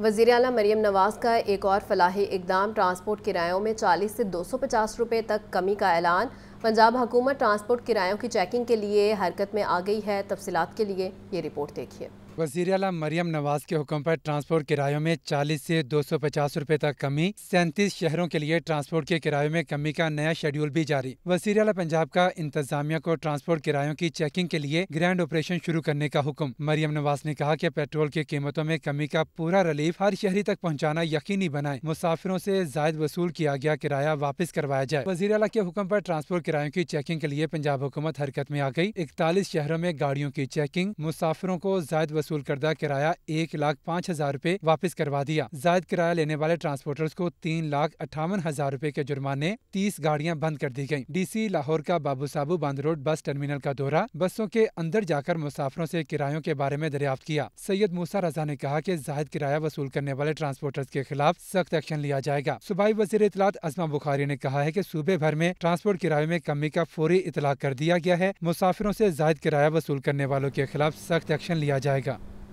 वजीर अला मरीम नवाज़ का एक और फलाही इकदाम ट्रांसपोर्ट किरायों में 40 से 250 रुपए तक कमी का ऐलान पंजाब हुकूमत ट्रांसपोर्ट किरायों की चेकिंग के लिए हरकत में आ गई है तफसीत के लिए ये रिपोर्ट देखिए वजीर अला मरियम नवाज के हुक्म पर ट्रांसपोर्ट किरायों में 40 से 250 रुपए तक कमी सैंतीस शहरों के लिए ट्रांसपोर्ट के किरायों में कमी का नया शेड्यूल भी जारी वजीर अला पंजाब का इंतजामिया को ट्रांसपोर्ट किरायों की चेकिंग के लिए ग्रैंड ऑपरेशन शुरू करने का हुक्म मरियम नवाज ने कहा की पेट्रोल की कीमतों में कमी का पूरा रिलीफ हर शहरी तक पहुँचाना यकीनी बनाए मुसाफिरों ऐसी जायद वसूल किया गया किराया वापस करवाया जाए वजी अला के हुक्म आरोप ट्रांसपोर्ट किरायों की चेकिंग के लिए पंजाब हुकूमत हरकत में आ गई इकतालीस शहरों में गाड़ियों की चेकिंग मुसाफिरों को जायद वसूल करदा किराया एक लाख पाँच हजार रूपए वापस करवा दिया जायद किराया लेने वाले ट्रांसपोर्टर्स को तीन लाख अट्ठावन हजार रूपए के जुर्माने तीस गाड़ियाँ बंद कर दी गयी सी लाहौर का बाबू साबू बंद रोड बस टर्मिनल का दौरा बसों के अंदर जाकर मुसाफिरों ऐसी किरायों के बारे में दरियाफ्त किया सैयद मूसा रजा ने कहा की जायद किराया वसूल करने वाले ट्रांसपोर्टर्स के खिलाफ सख्त एक्शन लिया जाएगा सुबह वजी इतलात अजमा बुखारी ने कहा है की सूबे भर में ट्रांसपोर्ट किराए में कमी का फौरी इतला कर दिया गया है मुसाफिरों ऐसी जायद किराया वसूल करने वालों के खिलाफ सख्त एक्शन लिया जाएगा